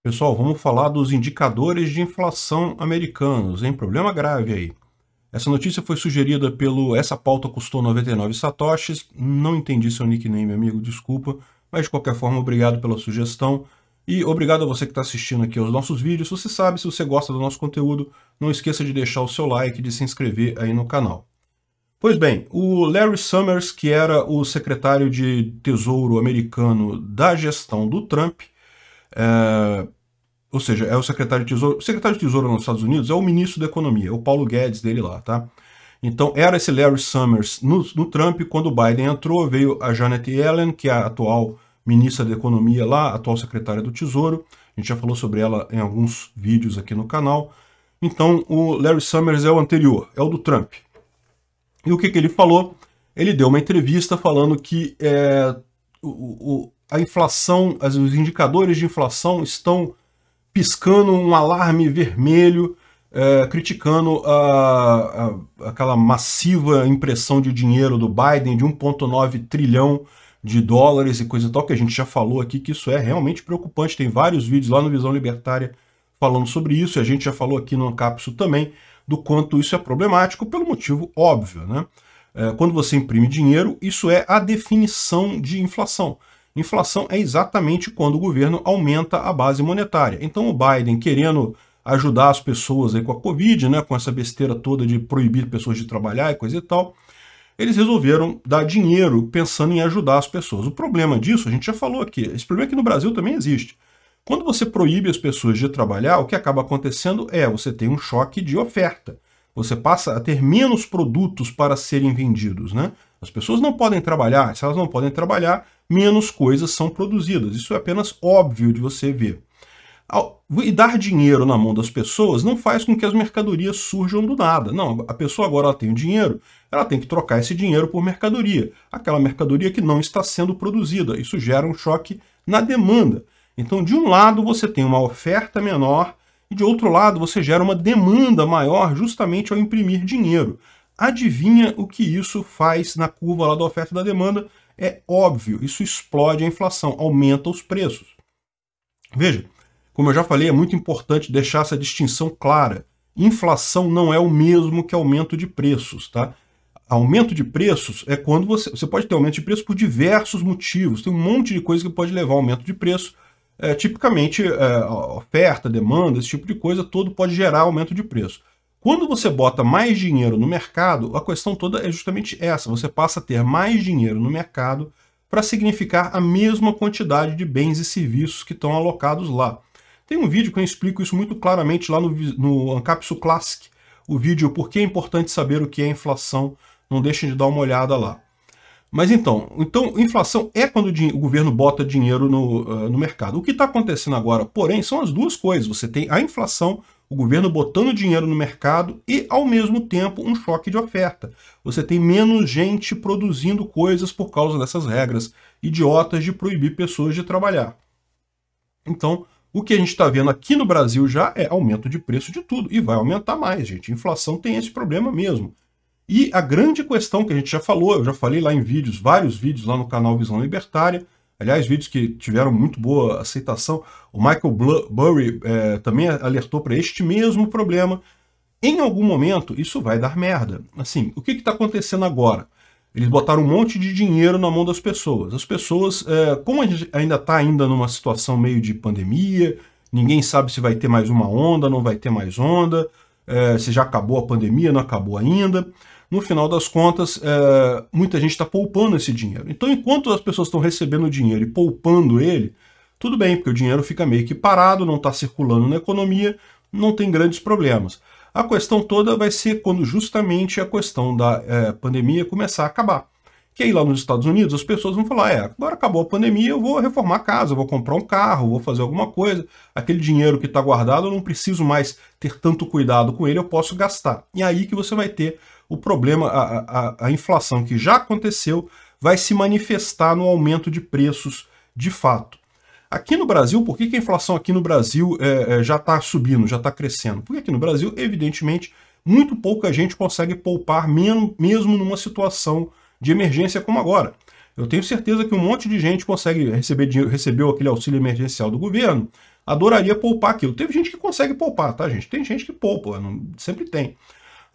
Pessoal, vamos falar dos indicadores de inflação americanos, hein? Problema grave aí. Essa notícia foi sugerida pelo Essa pauta custou 99 satoshis. Não entendi seu nickname, amigo, desculpa. Mas de qualquer forma, obrigado pela sugestão. E obrigado a você que está assistindo aqui aos nossos vídeos. Você sabe, se você gosta do nosso conteúdo, não esqueça de deixar o seu like e de se inscrever aí no canal. Pois bem, o Larry Summers, que era o secretário de Tesouro americano da gestão do Trump, é, ou seja, é o secretário de Tesouro. O secretário de Tesouro nos Estados Unidos é o ministro da Economia, é o Paulo Guedes dele lá, tá? Então, era esse Larry Summers no, no Trump. Quando o Biden entrou, veio a Janet Yellen, que é a atual ministra da Economia lá, atual secretária do Tesouro. A gente já falou sobre ela em alguns vídeos aqui no canal. Então, o Larry Summers é o anterior, é o do Trump. E o que, que ele falou? Ele deu uma entrevista falando que é, o, a inflação, os indicadores de inflação estão piscando um alarme vermelho, é, criticando a, a, aquela massiva impressão de dinheiro do Biden de 1,9 trilhão de dólares e coisa e tal, que a gente já falou aqui que isso é realmente preocupante. Tem vários vídeos lá no Visão Libertária falando sobre isso, e a gente já falou aqui no Capso também do quanto isso é problemático, pelo motivo óbvio, né? É, quando você imprime dinheiro, isso é a definição de inflação. Inflação é exatamente quando o governo aumenta a base monetária. Então o Biden querendo ajudar as pessoas aí com a Covid, né, com essa besteira toda de proibir pessoas de trabalhar e coisa e tal, eles resolveram dar dinheiro pensando em ajudar as pessoas. O problema disso, a gente já falou aqui, esse problema aqui no Brasil também existe. Quando você proíbe as pessoas de trabalhar, o que acaba acontecendo é você tem um choque de oferta. Você passa a ter menos produtos para serem vendidos, né? As pessoas não podem trabalhar, se elas não podem trabalhar, menos coisas são produzidas. Isso é apenas óbvio de você ver. E dar dinheiro na mão das pessoas não faz com que as mercadorias surjam do nada. Não, a pessoa agora ela tem o dinheiro, ela tem que trocar esse dinheiro por mercadoria. Aquela mercadoria que não está sendo produzida. Isso gera um choque na demanda. Então, de um lado, você tem uma oferta menor e de outro lado, você gera uma demanda maior justamente ao imprimir dinheiro. Adivinha o que isso faz na curva lá da oferta e da demanda? É óbvio, isso explode a inflação, aumenta os preços. Veja, como eu já falei, é muito importante deixar essa distinção clara. Inflação não é o mesmo que aumento de preços, tá? Aumento de preços é quando você. Você pode ter aumento de preço por diversos motivos. Tem um monte de coisa que pode levar ao aumento de preço. É, tipicamente, é, oferta, demanda, esse tipo de coisa, todo pode gerar aumento de preço. Quando você bota mais dinheiro no mercado, a questão toda é justamente essa: você passa a ter mais dinheiro no mercado para significar a mesma quantidade de bens e serviços que estão alocados lá. Tem um vídeo que eu explico isso muito claramente lá no, no Ancapsu Classic, o vídeo Por que é importante saber o que é inflação, não deixem de dar uma olhada lá. Mas então, então inflação é quando o governo bota dinheiro no, uh, no mercado. O que está acontecendo agora, porém, são as duas coisas. Você tem a inflação o governo botando dinheiro no mercado e, ao mesmo tempo, um choque de oferta. Você tem menos gente produzindo coisas por causa dessas regras idiotas de proibir pessoas de trabalhar. Então, o que a gente está vendo aqui no Brasil já é aumento de preço de tudo, e vai aumentar mais, gente. inflação tem esse problema mesmo. E a grande questão que a gente já falou, eu já falei lá em vídeos, vários vídeos lá no canal Visão Libertária, Aliás, vídeos que tiveram muito boa aceitação. O Michael Burry é, também alertou para este mesmo problema. Em algum momento, isso vai dar merda. Assim, o que está acontecendo agora? Eles botaram um monte de dinheiro na mão das pessoas. As pessoas, é, como a gente ainda está ainda numa situação meio de pandemia, ninguém sabe se vai ter mais uma onda, não vai ter mais onda, é, se já acabou a pandemia, não acabou ainda no final das contas, é, muita gente está poupando esse dinheiro. Então, enquanto as pessoas estão recebendo dinheiro e poupando ele, tudo bem, porque o dinheiro fica meio que parado, não está circulando na economia, não tem grandes problemas. A questão toda vai ser quando justamente a questão da é, pandemia começar a acabar. Que aí lá nos Estados Unidos as pessoas vão falar, é, agora acabou a pandemia, eu vou reformar a casa, vou comprar um carro, vou fazer alguma coisa. Aquele dinheiro que está guardado, eu não preciso mais ter tanto cuidado com ele, eu posso gastar. E aí que você vai ter o problema, a, a, a inflação que já aconteceu, vai se manifestar no aumento de preços de fato. Aqui no Brasil, por que, que a inflação aqui no Brasil é, é, já está subindo, já está crescendo? Porque aqui no Brasil, evidentemente, muito pouca gente consegue poupar mesmo, mesmo numa situação de emergência como agora. Eu tenho certeza que um monte de gente consegue receber dinheiro, recebeu aquele auxílio emergencial do governo, adoraria poupar aquilo. Teve gente que consegue poupar, tá, gente? Tem gente que poupa, não, sempre tem.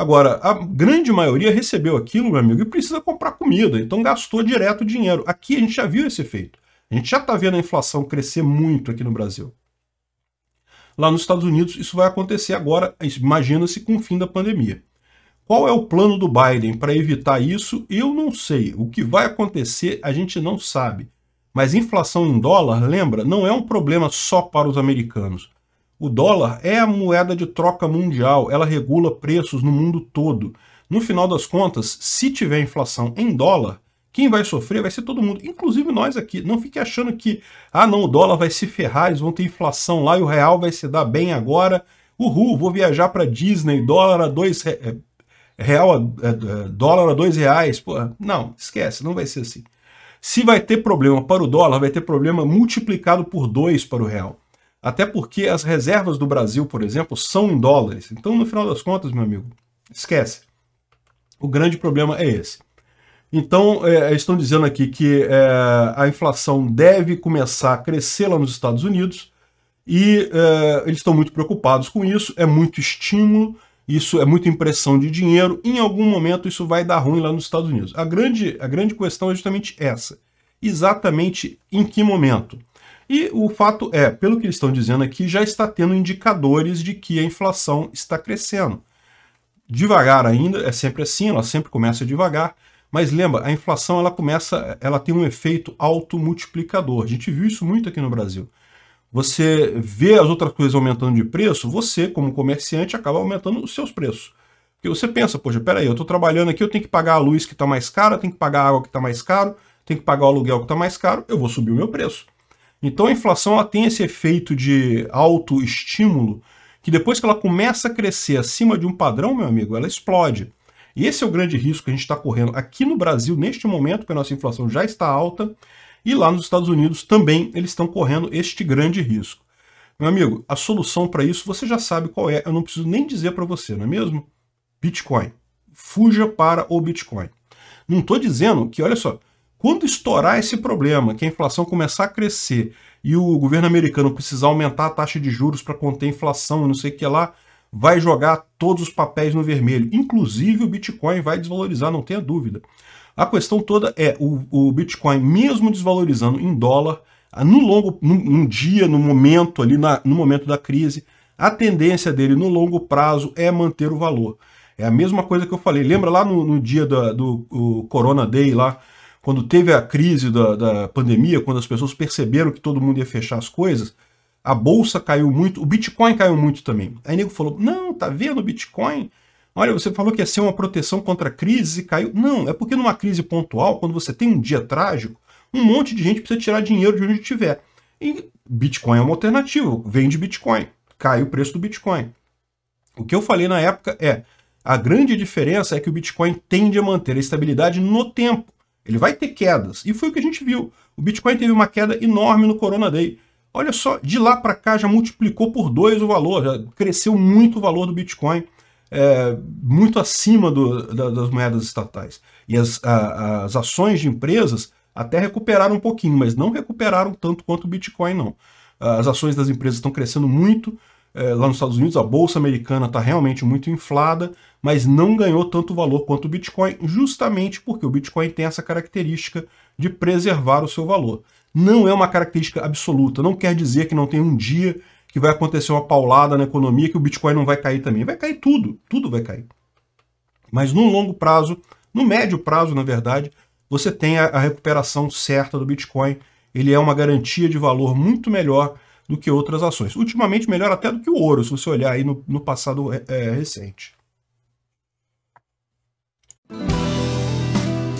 Agora, a grande maioria recebeu aquilo, meu amigo, e precisa comprar comida, então gastou direto o dinheiro. Aqui a gente já viu esse efeito. A gente já está vendo a inflação crescer muito aqui no Brasil. Lá nos Estados Unidos, isso vai acontecer agora, imagina-se, com o fim da pandemia. Qual é o plano do Biden para evitar isso? Eu não sei. O que vai acontecer, a gente não sabe. Mas inflação em dólar, lembra, não é um problema só para os americanos. O dólar é a moeda de troca mundial, ela regula preços no mundo todo. No final das contas, se tiver inflação em dólar, quem vai sofrer vai ser todo mundo, inclusive nós aqui. Não fique achando que, ah não, o dólar vai se ferrar, eles vão ter inflação lá e o real vai se dar bem agora. Uhul, vou viajar para Disney, dólar a dois... Re... É, real a, é, é, dólar a dois reais, pô, não, esquece, não vai ser assim. Se vai ter problema para o dólar, vai ter problema multiplicado por dois para o real. Até porque as reservas do Brasil, por exemplo, são em dólares. Então, no final das contas, meu amigo, esquece. O grande problema é esse. Então, é, estão dizendo aqui que é, a inflação deve começar a crescer lá nos Estados Unidos e é, eles estão muito preocupados com isso. É muito estímulo, isso é muita impressão de dinheiro. Em algum momento, isso vai dar ruim lá nos Estados Unidos. A grande, a grande questão é justamente essa: exatamente em que momento? E o fato é, pelo que eles estão dizendo aqui, já está tendo indicadores de que a inflação está crescendo. Devagar ainda, é sempre assim, ela sempre começa devagar, mas lembra, a inflação ela começa, ela tem um efeito automultiplicador. A gente viu isso muito aqui no Brasil. Você vê as outras coisas aumentando de preço, você, como comerciante, acaba aumentando os seus preços. Porque você pensa, poxa, peraí, eu estou trabalhando aqui, eu tenho que pagar a luz que está mais cara, eu tenho que pagar a água que está mais caro, tenho que pagar o aluguel que está mais caro, eu vou subir o meu preço. Então a inflação ela tem esse efeito de autoestímulo, que depois que ela começa a crescer acima de um padrão, meu amigo, ela explode. E esse é o grande risco que a gente está correndo aqui no Brasil neste momento, porque a nossa inflação já está alta, e lá nos Estados Unidos também eles estão correndo este grande risco. Meu amigo, a solução para isso você já sabe qual é, eu não preciso nem dizer para você, não é mesmo? Bitcoin. Fuja para o Bitcoin. Não estou dizendo que, olha só, quando estourar esse problema, que a inflação começar a crescer e o governo americano precisar aumentar a taxa de juros para conter inflação e não sei o que lá, vai jogar todos os papéis no vermelho. Inclusive o Bitcoin vai desvalorizar, não tenha dúvida. A questão toda é o, o Bitcoin, mesmo desvalorizando em dólar, no longo, num, num dia, no momento ali, na, no momento da crise, a tendência dele no longo prazo é manter o valor. É a mesma coisa que eu falei. Lembra lá no, no dia da, do Corona Day lá, quando teve a crise da, da pandemia, quando as pessoas perceberam que todo mundo ia fechar as coisas, a bolsa caiu muito, o Bitcoin caiu muito também. Aí o nego falou: não, tá vendo o Bitcoin? Olha, você falou que ia ser uma proteção contra a crise e caiu. Não, é porque numa crise pontual, quando você tem um dia trágico, um monte de gente precisa tirar dinheiro de onde tiver. E Bitcoin é uma alternativa, vende Bitcoin, cai o preço do Bitcoin. O que eu falei na época é: a grande diferença é que o Bitcoin tende a manter a estabilidade no tempo. Ele vai ter quedas. E foi o que a gente viu. O Bitcoin teve uma queda enorme no Corona Day. Olha só, de lá para cá já multiplicou por dois o valor, já cresceu muito o valor do Bitcoin, é, muito acima do, da, das moedas estatais. E as, a, as ações de empresas até recuperaram um pouquinho, mas não recuperaram tanto quanto o Bitcoin, não. As ações das empresas estão crescendo muito, é, lá nos Estados Unidos, a bolsa americana está realmente muito inflada, mas não ganhou tanto valor quanto o Bitcoin, justamente porque o Bitcoin tem essa característica de preservar o seu valor. Não é uma característica absoluta, não quer dizer que não tem um dia que vai acontecer uma paulada na economia que o Bitcoin não vai cair também. Vai cair tudo, tudo vai cair. Mas no longo prazo, no médio prazo, na verdade, você tem a, a recuperação certa do Bitcoin. Ele é uma garantia de valor muito melhor do que outras ações. Ultimamente, melhor até do que o ouro, se você olhar aí no, no passado é, é recente